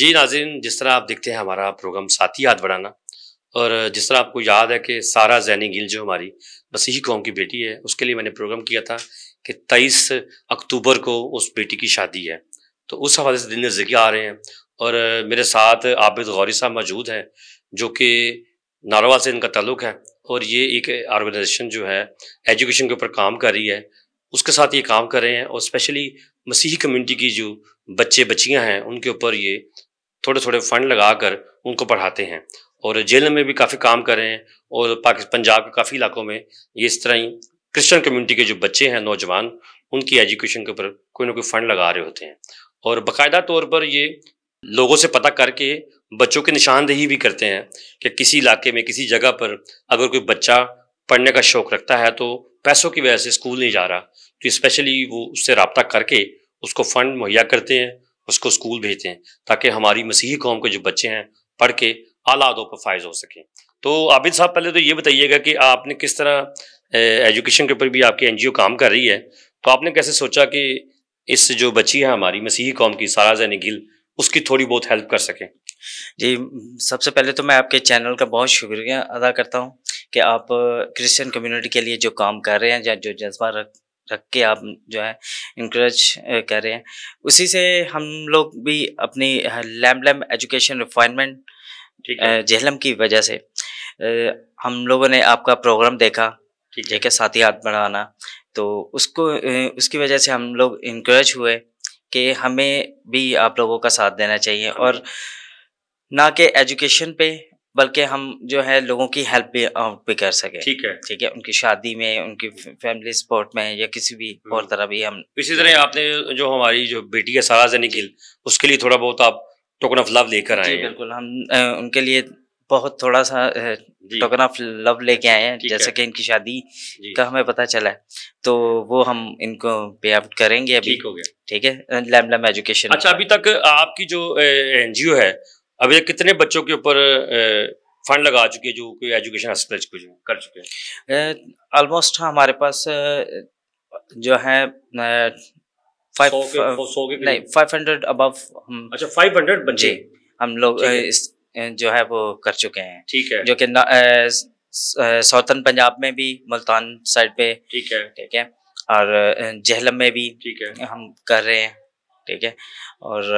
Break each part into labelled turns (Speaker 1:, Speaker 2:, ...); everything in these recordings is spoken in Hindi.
Speaker 1: जी नाजिन जिस तरह आप देखते हैं हमारा प्रोग्राम साथी याद बढ़ाना और जिस तरह आपको याद है कि सारा जैनी गिल जो हमारी मसीही कौम की बेटी है उसके लिए मैंने प्रोग्राम किया था कि तेईस अक्टूबर को उस बेटी की शादी है तो उस हवाले से दिन जिक्र आ रहे हैं और मेरे साथ आबिद गौरी साहब मौजूद हैं जो कि नारोवाल से इनका ताल्लुक है और ये एक ऑर्गेनाइजेशन जो है एजुकेशन के ऊपर काम कर रही है उसके साथ ये काम कर रहे हैं और स्पेशली मसीही कम्युनिटी की जो बच्चे बच्चियां हैं उनके ऊपर ये थोड़े थोड़े फंड लगा कर उनको पढ़ाते हैं और जेल में भी काफ़ी काम कर रहे हैं और पाकिस्तान पंजाब के काफ़ी इलाकों में ये इस तरह ही क्रिश्चन कम्युनिटी के जो बच्चे हैं नौजवान उनकी एजुकेशन के ऊपर कोई ना कोई फंड लगा रहे होते हैं और बाकायदा तौर पर ये लोगों से पता करके बच्चों की निशानदेही भी करते हैं कि किसी इलाके में किसी जगह पर अगर कोई बच्चा पढ़ने का शौक़ रखता है तो पैसों की वजह से स्कूल नहीं जा रहा तो स्पेशली वो उससे रबता करके उसको फ़ंड मुहैया करते हैं उसको स्कूल भेजते हैं ताकि हमारी मसीही कौम के जो बच्चे हैं पढ़ के आला पर फायज हो सकें तो आबिद साहब पहले तो ये बताइएगा कि आपने किस तरह एजुकेशन के ऊपर भी आपकी एनजीओ काम कर रही है तो आपने कैसे सोचा कि इस जो बच्ची है हमारी मसीही कौम की सारा जैन गिल उसकी थोड़ी बहुत हेल्प कर सकें जी
Speaker 2: सबसे पहले तो मैं आपके चैनल का बहुत शुक्रिया अदा करता हूँ कि आप क्रिश्चियन कम्युनिटी के लिए जो काम कर रहे हैं या जो जज्बा रख रख के आप जो है इंक्रेज कर रहे हैं उसी से हम लोग भी अपनी लैम लैम एजुकेशन रिफाइनमेंट जहलम की वजह से हम लोगों ने आपका प्रोग्राम देखा ठीक है साथी हाथ बढ़ाना तो उसको उसकी वजह से हम लोग इंक्रेज हुए कि हमें भी आप लोगों का साथ देना चाहिए और ना कि एजुकेशन पे बल्कि हम जो है लोगों की हेल्प भी, भी कर सके ठीक है ठीक है उनकी शादी में उनकी फैमिली सपोर्ट में या किसी भी हम्म। और तरह भी
Speaker 1: हम इसी तरह आपने जो हमारी जो बेटी है सारा जनिकिल उसके लिए थोड़ा बहुत आप टोकन ऑफ लव लेकर आए बिल्कुल हम
Speaker 2: उनके लिए बहुत थोड़ा सा टोकन ऑफ लव लेके आए हैं जैसे कि इनकी शादी का हमें पता चला है तो वो हम इनको पे आउट करेंगे अभी ठीक ठीक है लैम लैम एजुकेशन अच्छा अभी
Speaker 1: तक आपकी जो एनजीओ है अब ये कितने बच्चों के ऊपर फंड लगा चुके हैं जो कोई एजुकेशन हासिल कर चुके
Speaker 2: हैं ऑलमोस्ट हमारे पास जो है फाइव हंड्रेड बच्चे हम लोग जो है वो कर चुके हैं ठीक है जो कि सौतन पंजाब में भी मुल्तान साइड पे ठीक है ठीक है और जहलम में भी ठीक है हम कर रहे हैं
Speaker 1: ठीक है और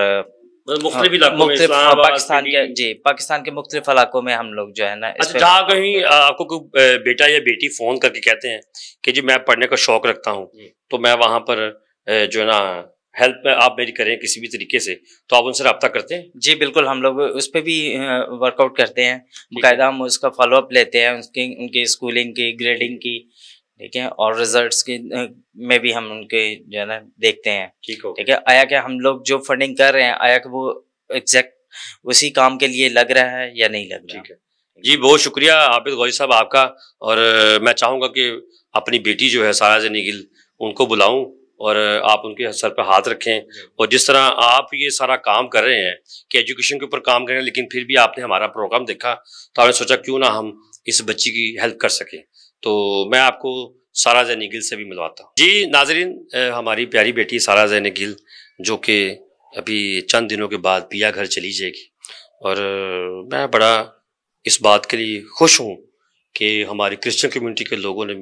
Speaker 1: मतलब हाँ, हाँ, पाकिस्तान
Speaker 2: के जी पाकिस्तान के मुख्तलिफ इलाकों में हम लोग जो है ना अच्छा जहाँ
Speaker 1: कहीं आपको कोई बेटा या बेटी फ़ोन करके कहते हैं कि जी मैं पढ़ने का शौक रखता हूँ तो मैं वहाँ पर जो है ना हेल्प आप मेरी करें किसी भी तरीके से तो आप उनसे रब्ता करते हैं जी बिल्कुल हम लोग उस पर भी
Speaker 2: वर्कआउट करते हैं बाकायदा हम उसका फॉलोअप लेते हैं उसकी उनकी स्कूलिंग की ग्रेडिंग की ठीक है और रिजल्ट्स के में भी हम उनके जो है ना देखते हैं ठीक हो ठीक है आया क्या हम लोग जो फंडिंग कर रहे हैं आया वो एग्जैक्ट उसी काम के लिए लग रहा
Speaker 1: है या नहीं लग रहा ठीक है जी बहुत शुक्रिया आबिद गौरी साहब आपका और मैं चाहूंगा कि अपनी बेटी जो है साराज निगिल उनको बुलाऊं और आप उनके सर पर हाथ रखें और जिस तरह आप ये सारा काम कर रहे हैं कि एजुकेशन के ऊपर काम कर रहे हैं लेकिन फिर भी आपने हमारा प्रोग्राम देखा तो आपने सोचा क्यों ना हम इस बच्ची की हेल्प कर सकें तो मैं आपको सारा जैन गिल से भी मिलवाता हूँ जी नाजरीन हमारी प्यारी बेटी सारा जैन गिल जो कि अभी चंद दिनों के बाद पिया घर चली जाएगी और मैं बड़ा इस बात के लिए खुश हूँ कि हमारी क्रिश्चियन कम्युनिटी के लोगों ने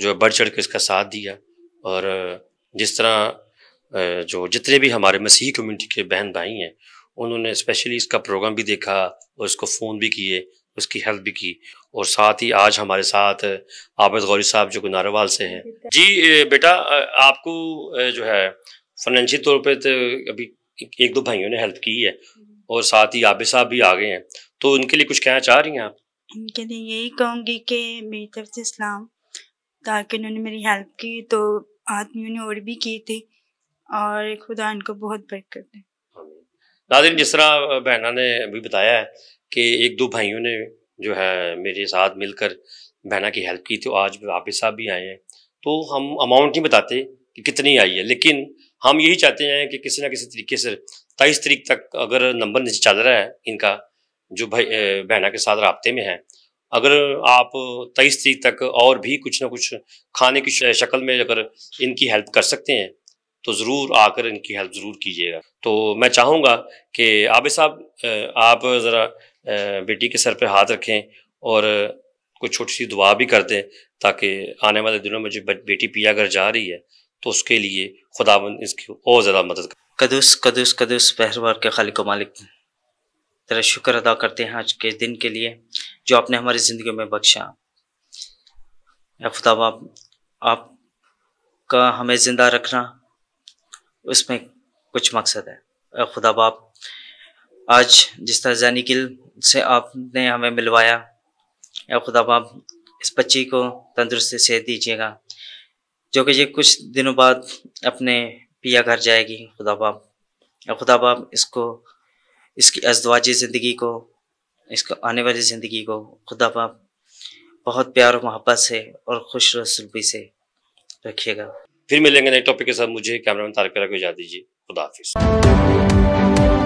Speaker 1: जो है बढ़ चढ़ के इसका साथ दिया और जिस तरह जो जितने भी हमारे मसीही कम्युनिटी के बहन भाई हैं उन्होंने स्पेशली इसका प्रोग्राम भी देखा और इसको फ़ोन भी किए उसकी हेल्प भी की और साथ ही आज हमारे साथ आबद गौरी साहब जो गुनारावाल से हैं जी बेटा आपको जो है फाइनेंशियल तौर पे तो अभी एक दो भाइयों ने हेल्प की है और साथ ही आबिद साहब भी आ गए हैं तो उनके लिए कुछ कहना चाह रही हैं आप
Speaker 2: उनके लिए यही कहूँगी कि मेरी तरफ से इस्लाम ताकि उन्होंने मेरी हेल्प की तो आदमियों ने और भी की थी और खुदा इनको बहुत बरकत दे
Speaker 1: नादिन जिस तरह बहना ने अभी बताया है कि एक दो भाइयों ने जो है मेरे साथ मिलकर बहना की हेल्प की तो आज वापिस साहब भी आए हैं तो हम अमाउंट नहीं बताते कि कितनी आई है लेकिन हम यही चाहते हैं कि किसी ना किसी तरीके से तेईस तरीक तक अगर नंबर नीचे चल रहा है इनका जो भाई बहना के साथ रबते में है अगर आप तेईस तरीक तक और भी कुछ ना कुछ खाने की शक्ल में अगर इनकी हेल्प कर सकते हैं तो ज़रूर आकर इनकी हेल्प ज़रूर कीजिएगा तो मैं चाहूँगा कि आबिद साहब आप ज़रा बेटी के सर पे हाथ रखें और कुछ छोटी सी दुआ भी कर दें ताकि आने वाले दिनों में जो बेटी पिया अगर जा रही है तो उसके लिए खुदाबंद इसकी और ज़्यादा मदद कर कदस कदस कदस पहरवार के खालिक मालिक तेरा शुक्र अदा करते
Speaker 2: हैं आज के दिन के लिए जो आपने हमारी ज़िंदगी में बख्शा खुदा आप आपका हमें ज़िंदा रखना उसमें कुछ मकसद है खुदा बाप आज जिस तरह जैनिकिल से आपने हमें मिलवाया या खुदा आप इस बच्ची को तंदुरुस्ती से दीजिएगा जो कि ये कुछ दिनों बाद अपने पिया घर जाएगी खुदा बाप या खुदा बाप इसको इसकी अजवाजी ज़िंदगी को इसको आने वाली ज़िंदगी को खुदा बाप बहुत प्यार और मोहब्बत से और खुश रसुलबी से
Speaker 1: रखिएगा फिर मिलेंगे नए टॉपिक के साथ मुझे कैमरामैन तारक को जा दीजिए खुदा हाफिज़